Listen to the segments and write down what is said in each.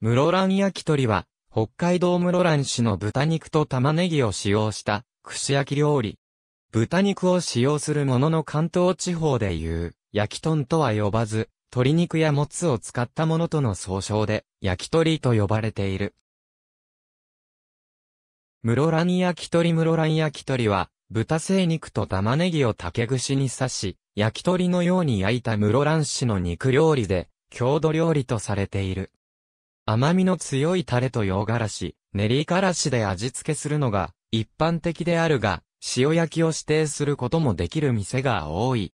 室蘭焼き鳥は、北海道室蘭市の豚肉と玉ねぎを使用した、串焼き料理。豚肉を使用するものの関東地方でいう、焼き豚とは呼ばず、鶏肉やもつを使ったものとの総称で、焼き鳥と呼ばれている。室蘭焼き鳥室蘭焼き鳥は、豚精肉と玉ねぎを竹串に刺し、焼き鳥のように焼いた室蘭市の肉料理で、郷土料理とされている。甘みの強いタレと洋辛子、練り辛子で味付けするのが一般的であるが、塩焼きを指定することもできる店が多い。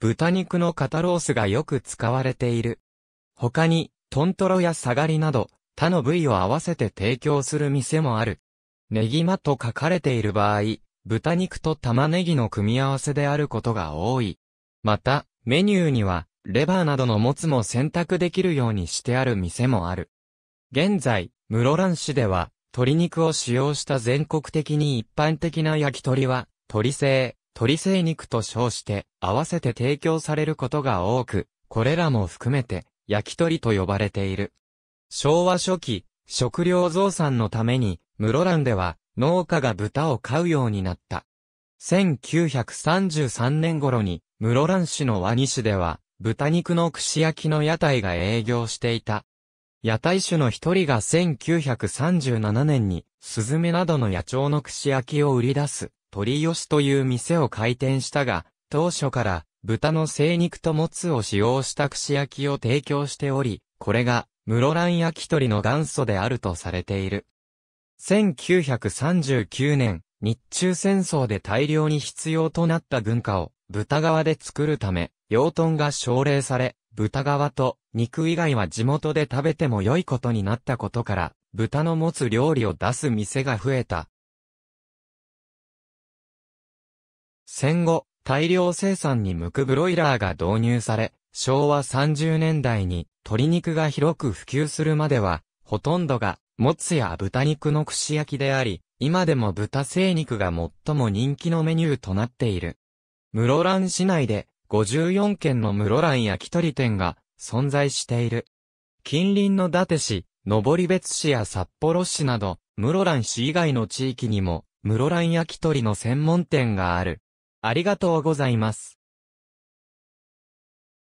豚肉の肩ロースがよく使われている。他に、トントロやサガリなど、他の部位を合わせて提供する店もある。ネギマと書かれている場合、豚肉と玉ねぎの組み合わせであることが多い。また、メニューには、レバーなどのもつも選択できるようにしてある店もある。現在、室蘭市では、鶏肉を使用した全国的に一般的な焼き鳥は、鶏製、鶏製肉と称して、合わせて提供されることが多く、これらも含めて、焼き鳥と呼ばれている。昭和初期、食料増産のために、室蘭では、農家が豚を飼うようになった。1933年頃に、室蘭市の和西では、豚肉の串焼きの屋台が営業していた。野台種の一人が1937年に、スズメなどの野鳥の串焼きを売り出す、鳥吉という店を開店したが、当初から、豚の生肉ともつを使用した串焼きを提供しており、これが、室蘭焼き鳥の元祖であるとされている。1939年、日中戦争で大量に必要となった軍化を、豚側で作るため、養豚が奨励され、豚側と肉以外は地元で食べても良いことになったことから、豚の持つ料理を出す店が増えた。戦後、大量生産に向くブロイラーが導入され、昭和30年代に鶏肉が広く普及するまでは、ほとんどが、もつや豚肉の串焼きであり、今でも豚精肉が最も人気のメニューとなっている。室蘭市内で54軒の室蘭焼き鳥店が存在している。近隣の伊達市、登別市や札幌市など、室蘭市以外の地域にも、室蘭焼き鳥の専門店がある。ありがとうございます。